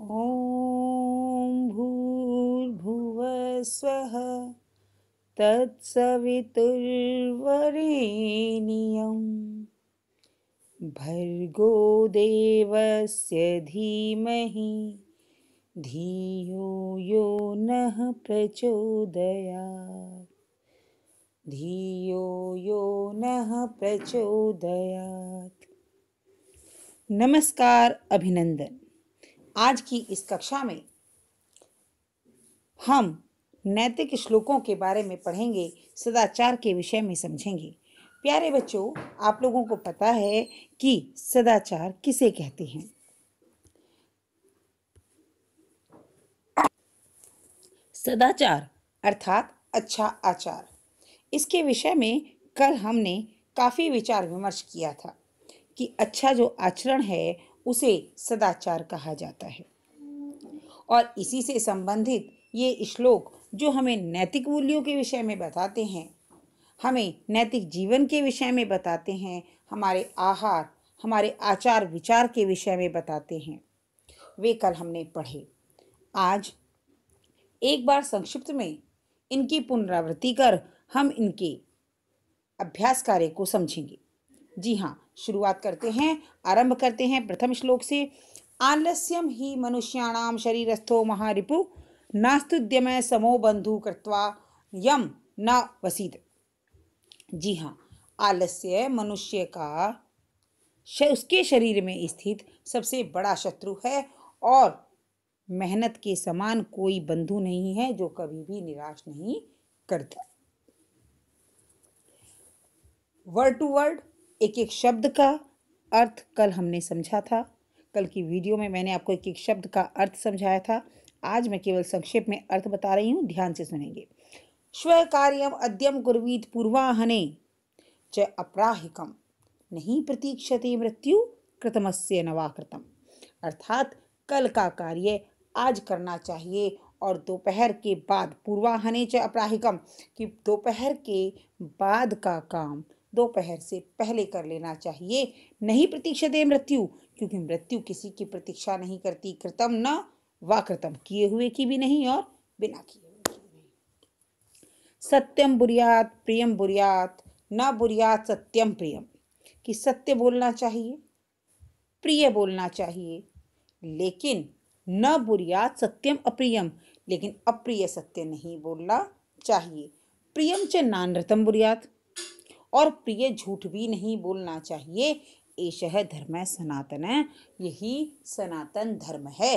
ॐ भूर्भुवस्वः तत्सवितुर्वरेण्यं भर्गो देवस्य धीमहि धियो यो नः प्रचोदयात् धियो यो नः प्रचोदयात् नमस्कार अभिनंदन आज की इस कक्षा में हम नैतिक श्लोकों के बारे में पढ़ेंगे सदाचार के विषय में समझेंगे प्यारे बच्चों आप लोगों को पता है कि सदाचार किसे कहते हैं सदाचार अर्थात अच्छा आचार इसके विषय में कल हमने काफ़ी विचार विमर्श किया था कि अच्छा जो आचरण है उसे सदाचार कहा जाता है और इसी से संबंधित ये श्लोक जो हमें नैतिक मूल्यों के विषय में बताते हैं हमें नैतिक जीवन के विषय में बताते हैं हमारे आहार हमारे आचार विचार के विषय में बताते हैं वे कल हमने पढ़े आज एक बार संक्षिप्त में इनकी पुनरावृत्ति कर हम इनके अभ्यास कार्य को समझेंगे जी हाँ शुरुआत करते हैं आरंभ करते हैं प्रथम श्लोक से आलस्यम ही मनुष्याणाम शरीरस्थो महारिपु नास्तुद्यम समो बंधु कृत्वा यम न वसीद जी हाँ आलस्य मनुष्य का उसके शरीर में स्थित सबसे बड़ा शत्रु है और मेहनत के समान कोई बंधु नहीं है जो कभी भी निराश नहीं करता वर्ड टू वर्ड एक एक शब्द का अर्थ कल हमने समझा था कल की वीडियो में मैंने आपको एक एक शब्द का अर्थ समझाया था आज मैं केवल संक्षेप में अर्थ बता रही हूँ ध्यान से सुनेंगे स्व कार्यम अद्यम गुरवीत पूर्वाहने च अपराहिकम नहीं प्रतीक्षते मृत्यु कृतमस्य नवाकृतम अर्थात कल का कार्य आज करना चाहिए और दोपहर के बाद पूर्वाहने च अपराहिकम कि दोपहर के बाद का काम दोपहर से पहले कर लेना चाहिए नहीं प्रतीक्षा दे मृत्यु क्योंकि मृत्यु किसी की प्रतीक्षा नहीं करती कृतम न व कृतम किए हुए की भी नहीं और बिना किए हुए की भी नहीं सत्यम बुरियात प्रियम बुरियात न बुरियात सत्यम प्रियम कि सत्य बोलना चाहिए प्रिय बोलना चाहिए लेकिन न बुरियात सत्यम अप्रियम लेकिन अप्रिय सत्य नहीं बोलना चाहिए प्रियम च नानरतम बुरियात और प्रिय झूठ भी नहीं बोलना चाहिए ऐश है धर्म सनातन यही सनातन धर्म है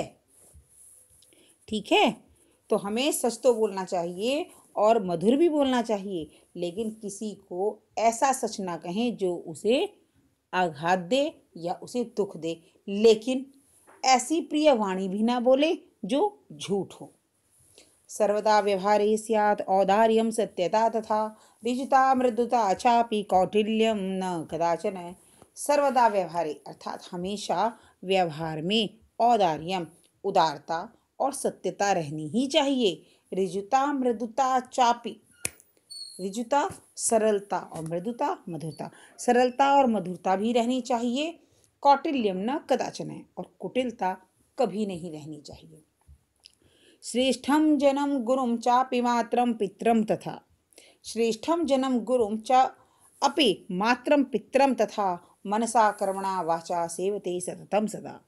ठीक है तो हमें सच तो बोलना चाहिए और मधुर भी बोलना चाहिए लेकिन किसी को ऐसा सच ना कहें जो उसे आघात दे या उसे दुख दे लेकिन ऐसी प्रिय वाणी भी ना बोले जो झूठ हो सर्वदा व्यवहारे स्यात् औदार्यं सत्यता तथा ऋजुता मृदुता चापि कौटिल्यम न कदाचन सर्वदा व्यवहारे अर्थात हमेशा व्यवहार में औदार्यम उदारता और सत्यता रहनी ही चाहिए रिजुता मृदुता चापी रिजुता सरलता और मृदुता मधुरता सरलता और मधुरता भी रहनी चाहिए कौटिल्यम न कदाचन और कुटिलता कभी नहीं रहनी चाहिए श्रेष्ठम जनम गुरु चापि मात्रं पित्रं तथा श्रेष्ठम जनम गुरु च अपि मात्रं पित्रं तथा मनसा कर्मणा वाचा सेवते सततम सदा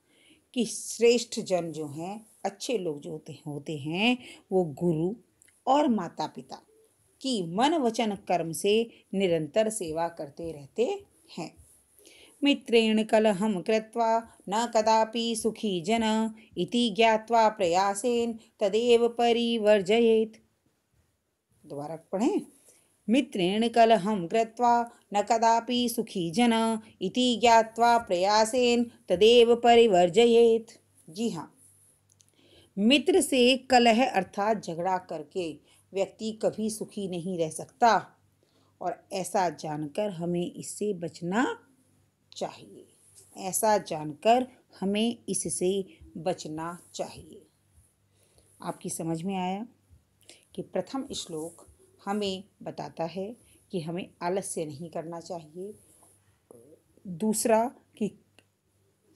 कि श्रेष्ठ जन जो हैं अच्छे लोग जो होते होते हैं वो गुरु और माता पिता की मन वचन कर्म से निरंतर सेवा करते रहते हैं मित्रेण कलह कृत्वा न कदापि सुखी जन इति ज्ञात्वा प्रयासेन तदेव परिवर्जयेत दोबारा पढ़ें मित्रेण कलह कृत्वा न कदापि सुखी जन इति ज्ञात्वा प्रयासेन तदेव परिवर्जयेत जी हाँ मित्र से कलह अर्थात झगड़ा करके व्यक्ति कभी सुखी नहीं रह सकता और ऐसा जानकर हमें इससे बचना चाहिए ऐसा जानकर हमें इससे बचना चाहिए आपकी समझ में आया कि प्रथम श्लोक हमें बताता है कि हमें आलस्य नहीं करना चाहिए दूसरा कि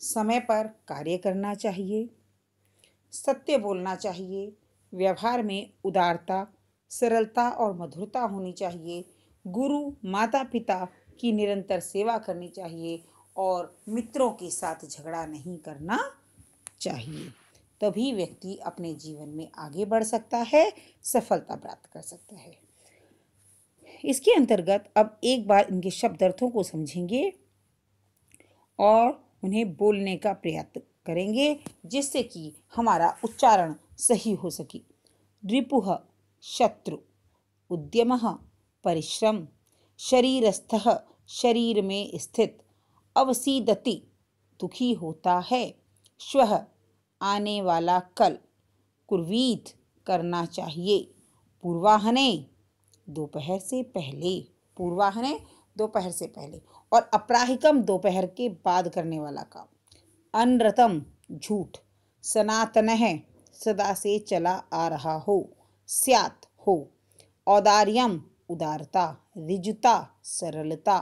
समय पर कार्य करना चाहिए सत्य बोलना चाहिए व्यवहार में उदारता सरलता और मधुरता होनी चाहिए गुरु माता पिता की निरंतर सेवा करनी चाहिए और मित्रों के साथ झगड़ा नहीं करना चाहिए तभी व्यक्ति अपने जीवन में आगे बढ़ सकता है सफलता प्राप्त कर सकता है इसके अंतर्गत अब एक बार इनके शब्द अर्थों को समझेंगे और उन्हें बोलने का प्रयत्न करेंगे जिससे कि हमारा उच्चारण सही हो सके रिपुह शत्रु उद्यम परिश्रम शरीरस्थ शरीर में स्थित अवसीदति दुखी होता है श्व आने वाला कल कुर्वीत करना चाहिए पूर्वाहने दोपहर से पहले पूर्वाहने दोपहर से पहले और अपराहिकम दोपहर के बाद करने वाला काम अनरतम झूठ सनातन है सदा से चला आ रहा हो स्यात हो औदार्यम उदारता रिजुता सरलता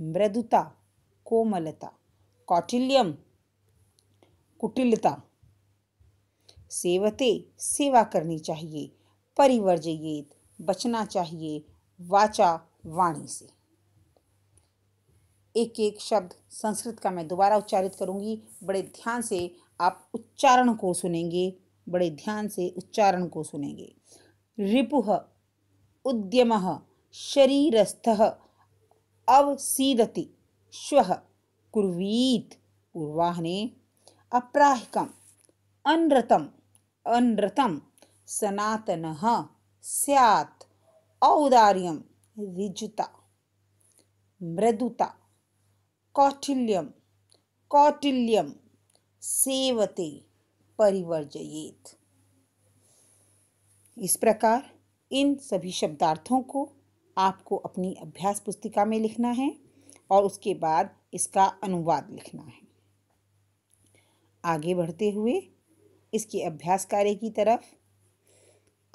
मृदुता कोमलता कौटिल्यम कुटिलता सेवते सेवा करनी चाहिए परिवर्जयेत बचना चाहिए वाचा वाणी से एक एक शब्द संस्कृत का मैं दोबारा उच्चारित करूंगी बड़े ध्यान से आप उच्चारण को सुनेंगे बड़े ध्यान से उच्चारण को सुनेंगे रिपु उद्यम शरीरस्थः अवसीदति श्वः कुर्वीत पूर्वाहने अप्राहिकम अनृतम अनृतम सनातन स्यात् औदार्यम रिजुता मृदुता कौटिल्यम कौटिल्यम सेवते परिवर्जयेत इस प्रकार इन सभी शब्दार्थों को आपको अपनी अभ्यास पुस्तिका में लिखना है और उसके बाद इसका अनुवाद लिखना है आगे बढ़ते हुए इसके अभ्यास कार्य की तरफ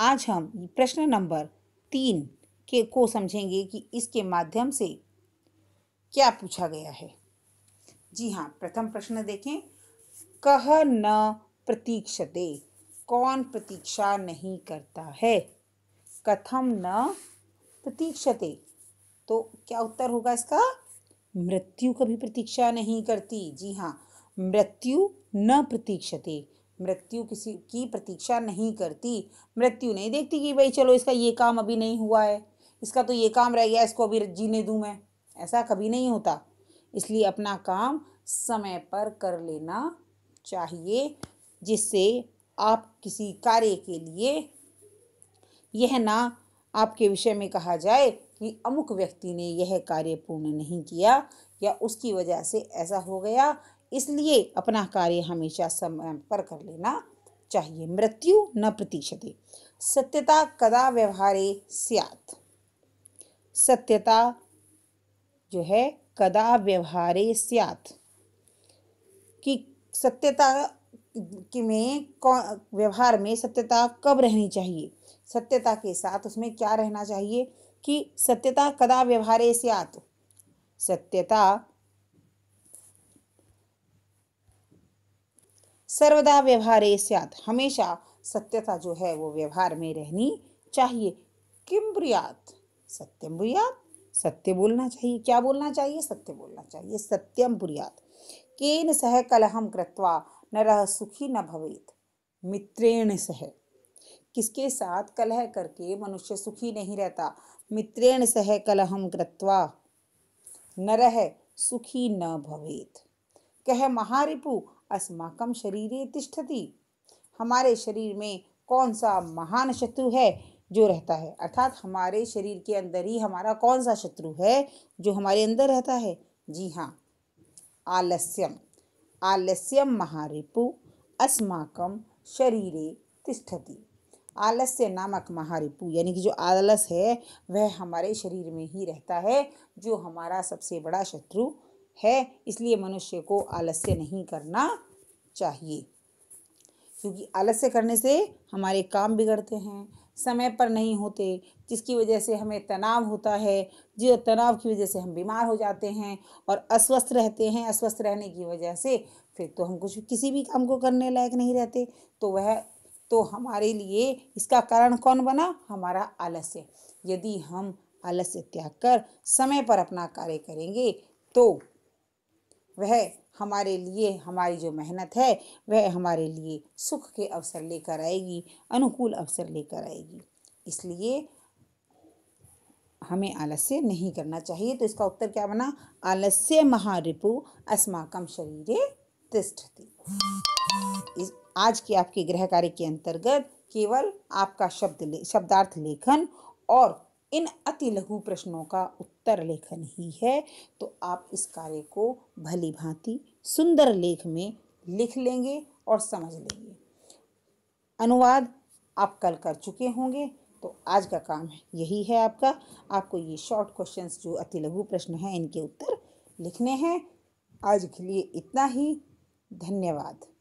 आज हम प्रश्न नंबर तीन के को समझेंगे कि इसके माध्यम से क्या पूछा गया है जी हाँ प्रथम प्रश्न देखें कह न प्रतीक्षते कौन प्रतीक्षा नहीं करता है कथम न प्रतीक्षते तो क्या उत्तर होगा इसका मृत्यु कभी प्रतीक्षा नहीं करती जी हाँ मृत्यु न प्रतीक्षते मृत्यु किसी की प्रतीक्षा नहीं करती मृत्यु नहीं देखती कि भाई चलो इसका ये काम अभी नहीं हुआ है इसका तो ये काम रह गया इसको अभी जीने दूँ मैं ऐसा कभी नहीं होता इसलिए अपना काम समय पर कर लेना चाहिए जिससे आप किसी कार्य के लिए यह ना आपके विषय में कहा जाए कि अमुक व्यक्ति ने यह कार्य पूर्ण नहीं किया या उसकी वजह से ऐसा हो गया इसलिए अपना कार्य हमेशा समय पर कर लेना चाहिए मृत्यु न प्रतिशते सत्यता कदा व्यवहारे स्यात सत्यता जो है कदा व्यवहारे स्यात कि सत्यता कि में व्यवहार में सत्यता कब रहनी चाहिए सत्यता के साथ उसमें क्या रहना चाहिए कि सत्यता कदा व्यवहारे स्यात सत्यता सर्वदा व्यवहारे सियात हमेशा सत्यता जो है वो व्यवहार में रहनी चाहिए किम ब्रियात सत्यम ब्रियात सत्य बोलना चाहिए क्या बोलना चाहिए सत्य बोलना चाहिए सत्यम ब्रियात केन सह कलहम कृत्वा रह सुखी न भवेत मित्रेण सह किसके साथ कलह करके मनुष्य सुखी नहीं रहता मित्रेण सह कलहम कृत्वा नरह सुखी न भवेत कह महारिपु अस्माकम शरीरे तिष्ठति हमारे शरीर में कौन सा महान शत्रु है जो रहता है अर्थात हमारे शरीर के अंदर ही हमारा कौन सा शत्रु है जो हमारे अंदर रहता है जी हाँ आलस्यम आलस्यम महारिपु अस्माकम शरीरे तिष्ठति आलस्य नामक महारिपु यानी कि जो आलस है वह हमारे शरीर में ही रहता है जो हमारा सबसे बड़ा शत्रु है इसलिए मनुष्य को आलस्य नहीं करना चाहिए क्योंकि आलस्य करने से हमारे काम बिगड़ते हैं समय पर नहीं होते जिसकी वजह से हमें तनाव होता है जो तनाव की वजह से हम बीमार हो जाते हैं और अस्वस्थ रहते हैं अस्वस्थ रहने की वजह से फिर तो हम कुछ किसी भी काम को करने लायक नहीं रहते तो वह तो हमारे लिए इसका कारण कौन बना हमारा आलस्य यदि हम आलस्य त्याग कर समय पर अपना कार्य करेंगे तो वह हमारे लिए हमारी जो मेहनत है वह हमारे लिए सुख के अवसर लेकर आएगी अनुकूल अवसर लेकर आएगी इसलिए हमें आलस्य नहीं करना चाहिए तो इसका उत्तर क्या बना आलस्य महारिपु अस्माकम शरीरे तिष्ठती इस आज की आपके ग्रह कार्य के अंतर्गत केवल आपका शब्द ले, शब्दार्थ लेखन और इन अति लघु प्रश्नों का उत्तर लेखन ही है तो आप इस कार्य को भली भांति सुंदर लेख में लिख लेंगे और समझ लेंगे अनुवाद आप कल कर चुके होंगे तो आज का काम यही है आपका आपको ये शॉर्ट क्वेश्चंस जो अति लघु प्रश्न हैं इनके उत्तर लिखने हैं आज के लिए इतना ही धन्यवाद